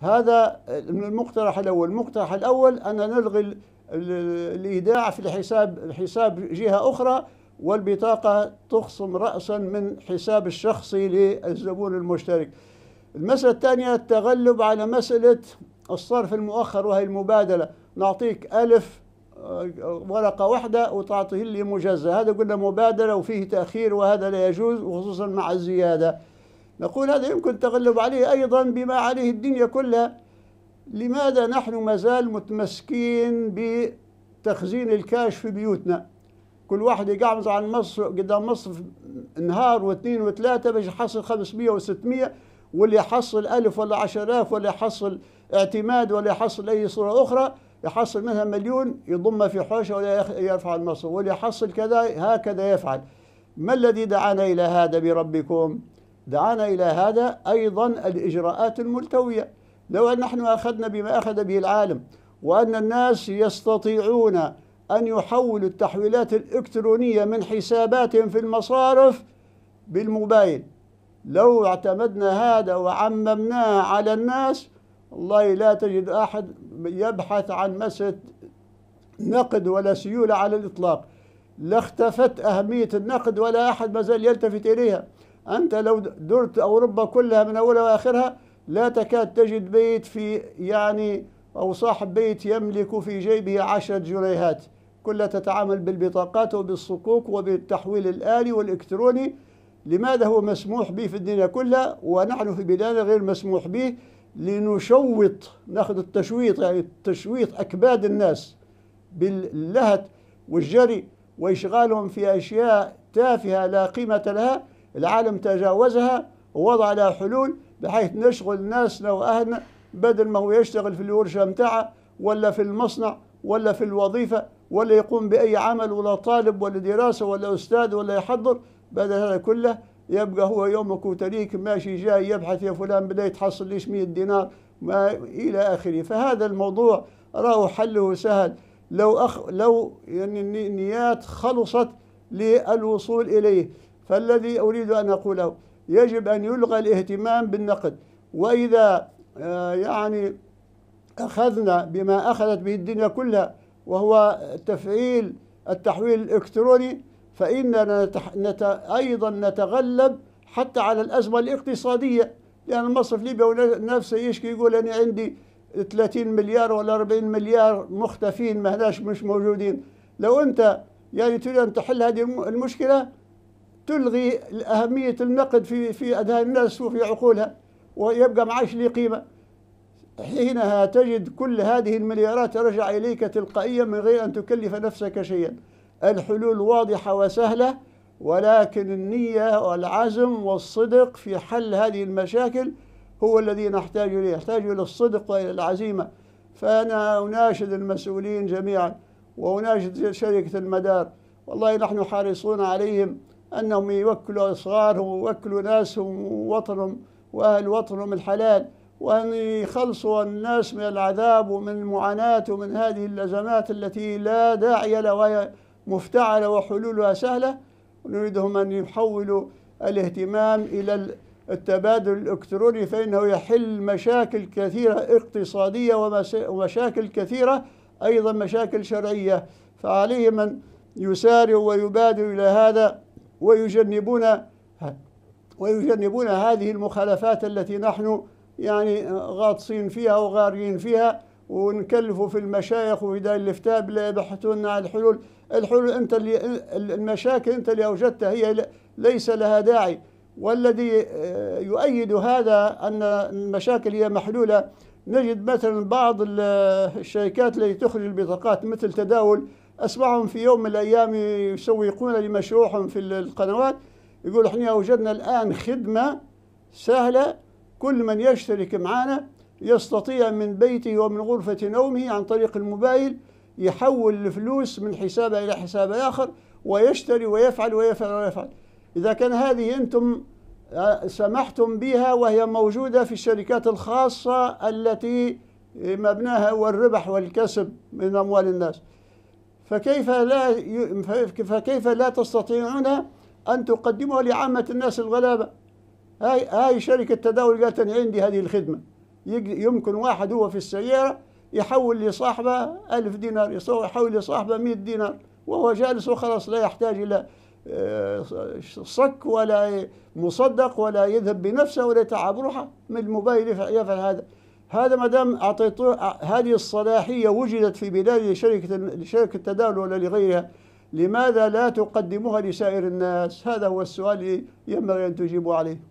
هذا من المقترح الأول المقترح الأول أن نلغي الإيداع في الحساب حساب جهة أخرى والبطاقة تخصم رأسا من حساب الشخصي للزبون المشترك المسألة الثانية التغلب على مسألة الصرف المؤخر وهي المبادلة نعطيك ألف آه، ورقة واحدة وتعطيه لي مجزة هذا قلنا مبادلة وفيه تأخير وهذا لا يجوز وخصوصا مع الزيادة نقول هذا يمكن التغلب عليه أيضا بما عليه الدنيا كلها لماذا نحن مازال متمسكين بتخزين الكاش في بيوتنا كل واحد يقعمز على مصر قدام مصر نهار واثنين وثلاثة باش يحصل 500 و600 واللي يحصل ألف ولا 10000 ولا يحصل اعتماد ولا يحصل أي صورة أخرى يحصل منها مليون يضمها في حوشه ولا يرفع المصر واللي يحصل كذا هكذا يفعل ما الذي دعانا إلى هذا بربكم؟ دعانا إلى هذا أيضا الإجراءات الملتوية لو أن نحن أخذنا بما أخذ به العالم وأن الناس يستطيعون أن يحولوا التحويلات الإلكترونية من حساباتهم في المصارف بالموبايل لو اعتمدنا هذا وعممناه على الناس والله لا تجد أحد يبحث عن مسألة نقد ولا سيولة على الإطلاق لاختفت أهمية النقد ولا أحد ما زال يلتفت إليها أنت لو درت أوروبا كلها من أولها وآخرها لا تكاد تجد بيت في يعني أو صاحب بيت يملك في جيبه عشرة جنيهات كلها تتعامل بالبطاقات وبالصكوك وبالتحويل الآلي والإلكتروني لماذا هو مسموح به في الدنيا كلها ونحن في بلادنا غير مسموح به لنشوط ناخذ التشويط يعني تشويط أكباد الناس باللهت والجري وإشغالهم في أشياء تافهة لا قيمة لها العالم تجاوزها ووضع لها حلول بحيث نشغل ناسنا واهلنا بدل ما هو يشتغل في الورشه متاعه ولا في المصنع ولا في الوظيفه ولا يقوم باي عمل ولا طالب ولا دراسه ولا استاذ ولا يحضر بدل هذا كله يبقى هو يومك وتريك ماشي جاي يبحث يا فلان بدا يتحصل ليش 100 دينار ما الى اخره فهذا الموضوع راهو حله سهل لو أخ لو يعني النيات خلصت للوصول اليه فالذي أريد أن أقوله يجب أن يلغى الاهتمام بالنقد وإذا آه، يعني أخذنا بما أخذت به الدنيا كلها وهو تفعيل التحويل الإلكتروني فإننا نت... أيضا نتغلب حتى على الأزمة الاقتصادية لأن يعني مصرف ليبيا نفسه يشكي يقول أنا عندي 30 مليار ولا 40 مليار مختفين ما مش موجودين لو أنت يعني تريد أن تحل هذه المشكلة تلغي أهمية النقد في في أذهان الناس وفي عقولها ويبقى معاش لي قيمة حينها تجد كل هذه المليارات ترجع إليك تلقائيا من غير أن تكلف نفسك شيئا الحلول واضحة وسهلة ولكن النية والعزم والصدق في حل هذه المشاكل هو الذي نحتاج إليه نحتاج إلى الصدق وإلى العزيمة فأنا أناشد المسؤولين جميعا وأناشد شركة المدار والله نحن حريصون عليهم أنهم يوكلوا أصغارهم ويوكلوا ناسهم ووطنهم وأهل وطنهم الحلال وأن يخلصوا الناس من العذاب ومن المعاناة ومن هذه الأزمات التي لا داعي لها وهي مفتعلة وحلولها سهلة نريدهم أن يحولوا الاهتمام إلى التبادل الإلكتروني فإنه يحل مشاكل كثيرة اقتصادية ومشاكل كثيرة أيضا مشاكل شرعية فعليهم أن يسارع ويبادر إلى هذا ويجنبون ويجنبون هذه المخالفات التي نحن يعني غاطسين فيها وغارقين فيها ونكلفوا في المشايخ وفي دار الافتاء يبحثوا لنا عن الحلول الحلول انت اللي المشاكل انت اللي اوجدتها هي ليس لها داعي والذي يؤيد هذا ان المشاكل هي محلوله نجد مثلا بعض الشركات التي تخرج البطاقات مثل تداول أسمعهم في يوم من الأيام يسوقون لمشروعهم في القنوات يقول احنا وجدنا الآن خدمة سهلة كل من يشترك معنا يستطيع من بيته ومن غرفة نومه عن طريق الموبايل يحول الفلوس من حسابه إلى حساب آخر ويشتري ويفعل ويفعل ويفعل إذا كان هذه أنتم آه، سمحتم بها وهي موجودة في الشركات الخاصة التي مبناها هو الربح والكسب من أموال الناس فكيف لا فكيف لا تستطيعون أن تقدموها لعامة الناس الغلابة هاي هاي شركة تداول قالت أنا عندي هذه الخدمة يمكن واحد هو في السيارة يحول لصاحبه ألف دينار يحول لصاحبه مئة دينار وهو جالس وخلاص لا يحتاج إلى آه، صك ولا مصدق ولا يذهب بنفسه ولا يتعب روحه من الموبايل يفعل هذا هذا ما دام اعطيته هذه الصلاحيه وجدت في بلاد لشركه لشركه التداول ولا لغيرها لماذا لا تقدمها لسائر الناس؟ هذا هو السؤال اللي ينبغي ان تجيبوا عليه.